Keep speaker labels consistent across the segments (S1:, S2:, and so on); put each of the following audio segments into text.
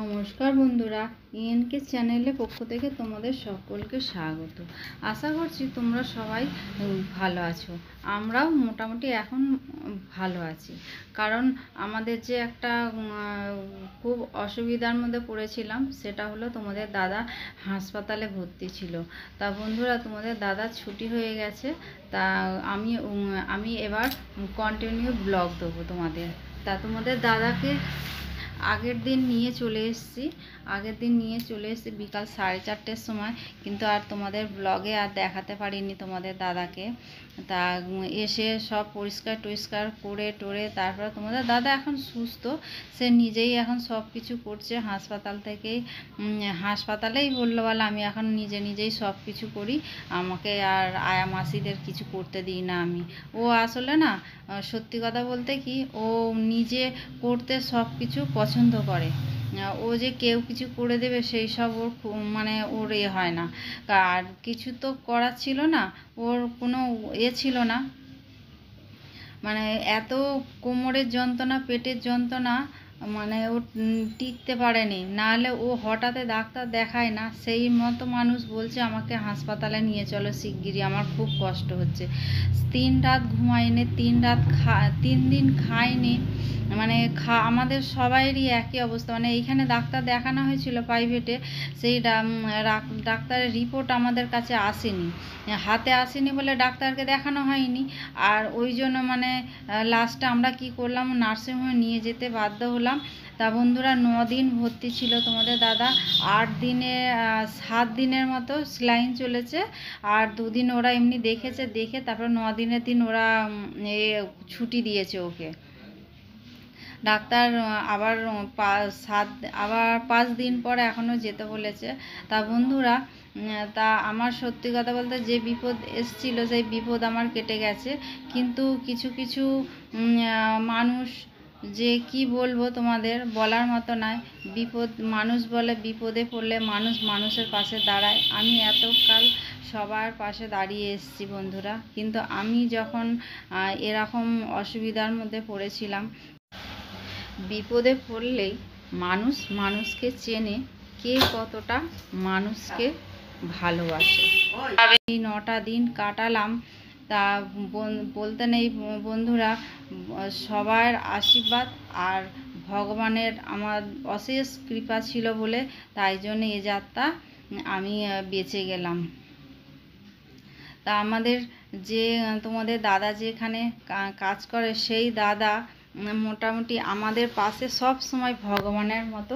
S1: নমস্কার বন্ধুরা ইএনকে চ্যানেলে পক্ষ থেকে তোমাদের সকলকে স্বাগত আশা করছি তোমরা সবাই ভালো আছো আমরাও মোটামুটি এখন ভালো আছি কারণ আমাদের যে একটা খুব অসুবিধার মধ্যে পড়েছিলাম সেটা হলো তোমাদের দাদা হাসপাতালে ভর্তি ছিল তা বন্ধুরা তোমাদের দাদা ছুটি হয়ে গেছে তা আমি আমি এবার কন্টিনিউ ব্লগ দেবো তোমাদের তা তোমাদের দাদাকে আগের দিন নিয়ে চলে এসেছি আগের দিন নিয়ে চলে এসেছি বিকাল সাড়ে চারটের সময় কিন্তু আর তোমাদের ব্লগে আর দেখাতে পারিনি তোমাদের দাদাকে তা এসে সব পরিষ্কার টরিষ্কার করে টোরে তারপর তোমাদের দাদা এখন সুস্থ সে নিজেই এখন সব কিছু করছে হাসপাতাল থেকেই হাসপাতালেই বললো বলে আমি এখন নিজে নিজেই সব কিছু করি আমাকে আর আয়া মাসিদের কিছু করতে দিই না আমি ও আসলে না সত্যি কথা বলতে কি ও নিজে করতে সব কিছু পছন্দ পছন্দ করে ও যে কেউ কিছু করে দেবে সেই সব ওর মানে ওর এ হয় না আর কিছু তো করার ছিল না ওর কোনো এ ছিল না মানে এত কোমরের যন্ত্রণা পেটের যন্ত্রণা মানে ও টিকতে পারেনি নাহলে ও হঠাৎ ডাক্তার দেখায় না সেই মতো মানুষ বলছে আমাকে হাসপাতালে নিয়ে চলো শিগগিরই আমার খুব কষ্ট হচ্ছে তিন রাত ঘুমাইনি তিন রাত খা তিন দিন খাইনি মানে খা আমাদের সবাইরই একই অবস্থা মানে এইখানে ডাক্তার দেখানো হয়েছিল প্রাইভেটে সেই ডাক্তারের রিপোর্ট আমাদের কাছে আসেনি হাতে আসেনি বলে ডাক্তারকে দেখানো হয়নি আর ওই জন্য মানে লাস্টে আমরা কি করলাম নার্সিংহোমে নিয়ে যেতে বাধ্য হলাম করলাম তা বন্ধুরা ন দিন ভর্তি ছিল তোমাদের দাদা আট দিনে সাত দিনের মতো স্লাইন চলেছে আর দুদিন ওরা এমনি দেখেছে দেখে তারপর ন দিনের দিন ওরা এ ছুটি দিয়েছে ওকে ডাক্তার আবার সাত আবার পাঁচ দিন পরে এখনও যেতে বলেছে তা বন্ধুরা তা আমার সত্যি কথা বলতে যে বিপদ এসছিল সেই বিপদ আমার কেটে গেছে কিন্তু কিছু কিছু মানুষ যে কি বলবো তোমাদের বলার মতো নয় বিপদ মানুষ বলে বিপদে পড়লে মানুষ মানুষের পাশে দাঁড়ায় আমি এতকাল সবার পাশে দাঁড়িয়ে এসেছি বন্ধুরা কিন্তু আমি যখন এরকম অসুবিধার মধ্যে পড়েছিলাম বিপদে পড়লেই মানুষ মানুষকে চেনে কে কতটা মানুষকে ভালোবাসে এই নটা দিন কাটালাম তা বলতে নেই বন্ধুরা সবার আশীর্বাদ আর ভগবানের আমার অশেষ কৃপা ছিল বলে তাই জন্য এ যাত্রা আমি বেঁচে গেলাম তা আমাদের যে তোমাদের দাদা যেখানে কাজ করে সেই দাদা মোটামুটি আমাদের পাশে সব সময় ভগবানের মতো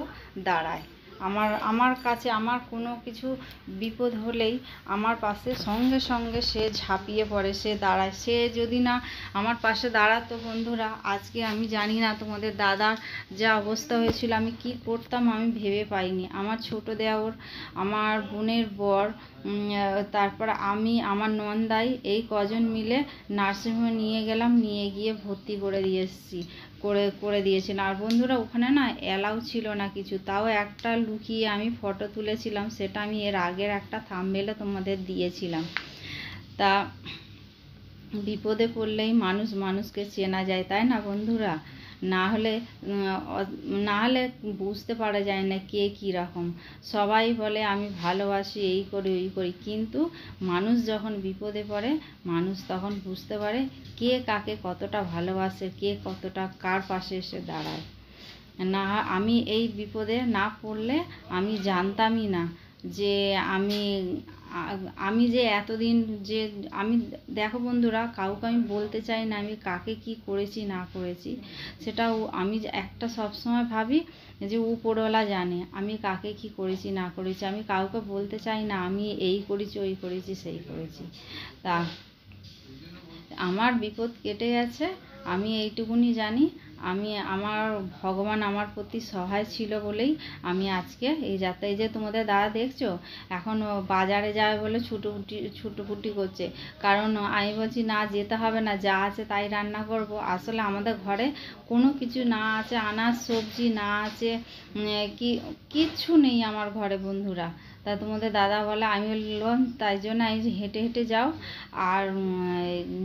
S1: দাঁড়ায় আমার আমার কাছে আমার কোনো কিছু বিপদ হলেই আমার পাশে সঙ্গে সঙ্গে সে ঝাঁপিয়ে পড়ে সে দাঁড়ায় সে যদি না আমার পাশে দাঁড়াতো বন্ধুরা আজকে আমি জানি না তোমাদের দাদার যা অবস্থা হয়েছিল আমি কি করতাম আমি ভেবে পাইনি আমার ছোট দেওর আমার বোনের বর তারপর আমি আমার নন্দাই এই কজন মিলে নার্সিংহোমে নিয়ে গেলাম নিয়ে গিয়ে ভর্তি করে দিয়ে এসেছি করে করে দিয়েছেন আর বন্ধুরা ওখানে না অ্যালাউ ছিল না কিছু তাও একটা লুকিয়ে আমি ফটো তুলেছিলাম সেটা আমি এর আগের একটা থামবেলে তোমাদের দিয়েছিলাম তা বিপদে পড়লেই মানুষ মানুষকে চেনা যায় তাই না বন্ধুরা না হলে না হলে বুঝতে পারা যায় না কে কী রকম সবাই বলে আমি ভালোবাসি এই করি ওই করি কিন্তু মানুষ যখন বিপদে পড়ে মানুষ তখন বুঝতে পারে কে কাকে কতটা ভালোবাসে কে কতটা কার পাশে এসে দাঁড়ায় না আমি এই বিপদে না পড়লে আমি জানতামই না যে আমি আমি যে এতদিন যে আমি দেখো বন্ধুরা কাউকে আমি বলতে চাই না আমি কাকে কি করেছি না করেছি সেটাও আমি একটা সবসময় ভাবি যে উপরওয়ালা জানে আমি কাকে কি করেছি না করেছি আমি কাউকে বলতে চাই না আমি এই করেছি ওই করেছি সেই করেছি তা আমার বিপদ কেটে গেছে আমি এইটুকুনি জানি আমি আমার ভগবান আমার প্রতি সহায় ছিল বলেই আমি আজকে এই যাত্রা এই যে তোমাদের দাদা দেখছো এখন বাজারে যাবে বলে ছুটোপুটি ছুটোপুটি করছে কারণ আমি বলছি না যেতে হবে না যা আছে তাই রান্না করব আসলে আমাদের ঘরে কোনো কিছু না আছে আনাজ সবজি না আছে কি কিচ্ছু নেই আমার ঘরে বন্ধুরা তা তোমাদের দাদা বলে আমি বললাম তাই জন্য আমি হেঁটে হেঁটে যাও আর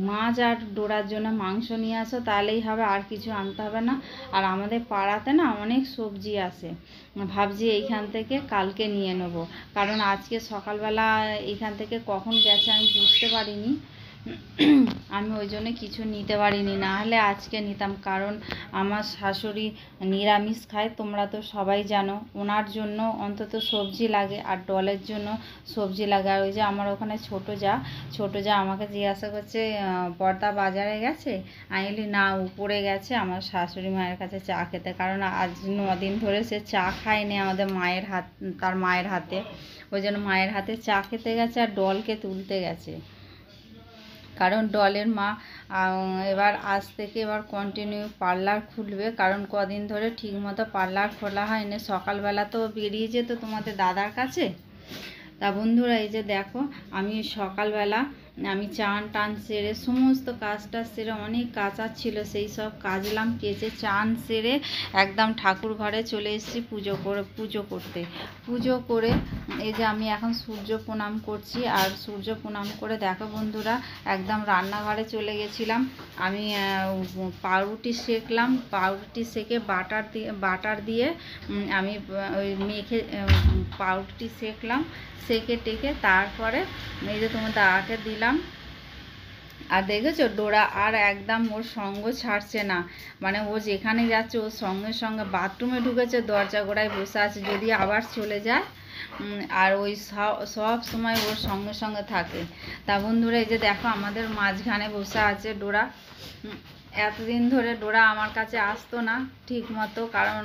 S1: মাছ আর ডোরার জন্য মাংস নিয়ে আসো তাহলেই হবে আর কিছু আনতে হবে না আর আমাদের পাড়াতে না অনেক সবজি আছে ভাবছি এইখান থেকে কালকে নিয়ে নেবো কারণ আজকে সকালবেলা এইখান থেকে কখন গেছে আমি বুঝতে পারিনি আমি ওই জন্য কিছু নিতে পারিনি না হলে আজকে নিতাম কারণ আমার শাশুড়ি নিরামিষ খায় তোমরা তো সবাই জানো ওনার জন্য অন্তত সবজি লাগে আর ডলের জন্য সবজি লাগে আর ওই যে আমার ওখানে ছোট যা ছোট যা আমাকে জিজ্ঞাসা করছে পর্দা বাজারে গেছে আইলি না উপরে গেছে আমার শাশুড়ি মায়ের কাছে চা খেতে কারণ আজ নদিন ধরে সে চা খায়নি আমাদের মায়ের হাত তার মায়ের হাতে ওই জন্য মায়ের হাতে চা খেতে গেছে আর ডলকে তুলতে গেছে কারণ ডলের মা এবার আজ থেকে এবার কন্টিনিউ পার্লার খুলবে কারণ কদিন ধরে ঠিকমতো পার্লার খোলা হয়নি সকালবেলা তো বেরিয়ে যেত তোমাদের দাদার কাছে তা বন্ধুরা এই যে দেখো আমি সকালবেলা মানে আমি চান টান সেরে সমস্ত কাজটা সেরে অনেক কাঁচা ছিল সেই সব কাজলাম কেচে চান সেরে একদম ঠাকুর ঘরে চলে এসেছি পুজো করে পুজো করতে পুজো করে এই যে আমি এখন সূর্য প্রণাম করছি আর সূর্য প্রণাম করে দেখো বন্ধুরা একদম রান্নাঘরে চলে গেছিলাম আমি পাউরুটি সেকলাম পাউরুটি সেকে বাটার দিয়ে বাটার দিয়ে আমি ওই মেখে পাউরুটি সেকলাম সেকে টেকে তারপরে এই যে তোমার দাদাকে দিলাম করলাম আর দেখেছো ডোরা আর একদম ওর সঙ্গ ছাড়ছে না মানে ও যেখানে যাচ্ছে ওর সঙ্গে সঙ্গে বাথরুমে ঢুকেছে দরজা গোড়ায় বসে আছে যদি আবার চলে যায় আর ওই সব সময় ওর সঙ্গে সঙ্গে থাকে তা বন্ধুরা এই যে দেখো আমাদের মাঝখানে বসে আছে ডোরা এতদিন ধরে ডোরা আমার কাছে আসতো না ঠিক মতো কারণ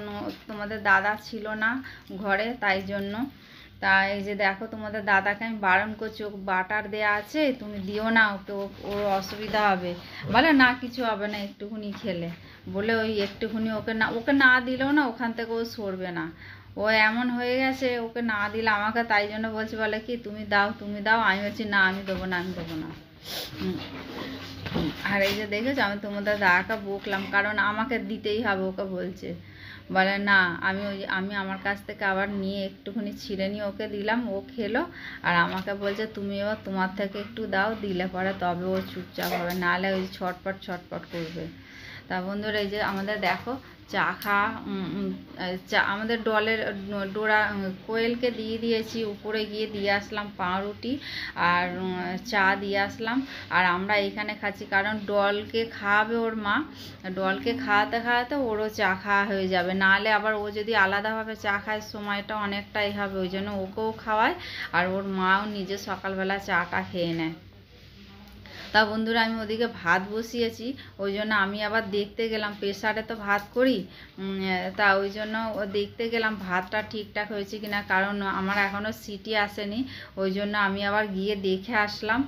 S1: তোমাদের দাদা ছিল না ঘরে তাই জন্য তা এই যে দেখো তোমাদের দাদাকে আমি বারণ করছি ও বাটার দেয়া আছে তুমি দিও না ওকে ওর অসুবিধা হবে বলে না কিছু হবে না একটুখুনি খেলে বলে ওই একটুখুনি ওকে না ওকে না দিলেও না ওখান থেকে ও সরবে না ও এমন হয়ে গেছে ওকে না দিলে আমাকে তাই জন্য বলছে বলে কি তুমি দাও তুমি দাও আমি বলছি না আমি দেবো না আমি দেবো না আর এই যে দেখেছো আমি তোমাদের দাদাকে বকলাম কারণ আমাকে দিতেই হবে ওকে বলছে বলে না আমি ওই আমি আমার কাছ থেকে আবার নিয়ে একটুখানি ছিঁড়ে নিয়ে ওকে দিলাম ও খেলো আর আমাকে বলছে তুমি এবার তোমার থেকে একটু দাও দিলে পরে তবে ও চুপচাপ হবে নাহলে ওই ছটপট ছটপট করবে তা বন্ধুরা এই যে আমাদের দেখো চাখা চা আমাদের ডলের ডোরা কোয়েলকে দিয়ে দিয়েছি উপরে গিয়ে দিয়ে আসলাম পাউরুটি আর চা দিয়ে আসলাম আর আমরা এখানে খাচ্ছি কারণ ডলকে খাওয়াবে ওর মা ডলকে খাওয়াতে খাওয়াতে ওরও চা খাওয়া হয়ে যাবে নাহলে আবার ও যদি আলাদাভাবে চা খায় সময়টা অনেকটাই হবে ওই জন্য ওকেও খাওয়ায় আর ওর মাও নিজে সকালবেলা চাটা খেয়ে নেয় তা বন্ধুরা আমি ওদিকে ভাত বসিয়েছি ওই জন্য আমি আবার দেখতে গেলাম প্রেশারে তো ভাত করি তা ওই জন্য দেখতে গেলাম ভাতটা ঠিকঠাক হয়েছে কিনা কারণ আমার এখনও সিটি আসেনি ওই জন্য আমি আবার গিয়ে দেখে আসলাম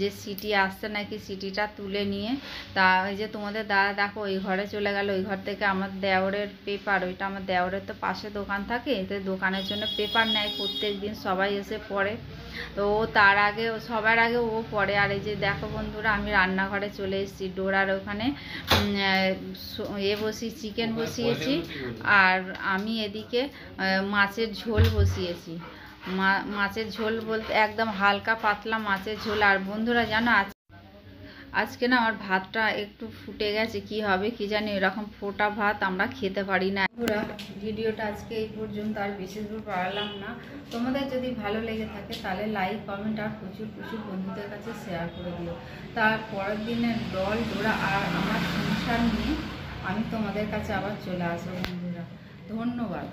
S1: যে সিটি আসছে নাকি সিটিটা তুলে নিয়ে তা ওই যে তোমাদের দাদা দেখো ওই ঘরে চলে গেল ওই ঘর থেকে আমার দেওরের পেপার ওইটা আমার দেওরের তো পাশে দোকান থাকে তো দোকানের জন্য পেপার নেয় প্রত্যেক দিন সবাই এসে পড়ে তো তার আগে সবার আগে ও পরে আর এই যে দেখো বন্ধুরা আমি রান্নাঘরে চলে এসেছি ডোরার ওখানে এ বসি চিকেন বসিয়েছি আর আমি এদিকে মাছের ঝোল বসিয়েছি মাছের ঝোল বলতে একদম হালকা পাতলা মাছের ঝোল আর বন্ধুরা জানো আজকে না আমার ভাতটা একটু ফুটে গেছে কি হবে কি জানি এরকম ফোটা ভাত আমরা খেতে পারি না ওরা ভিডিওটা আজকে এই পর্যন্ত আর বিশেষ পারলাম না তোমাদের যদি ভালো লেগে থাকে তাহলে লাইক কমেন্ট আর প্রচুর প্রচুর বন্ধুদের কাছে শেয়ার করে দিও তার পরের দিনের দল ডোরা আর আমার সংসার নিয়ে আমি তোমাদের কাছে আবার চলে আসবো বন্ধুরা ধন্যবাদ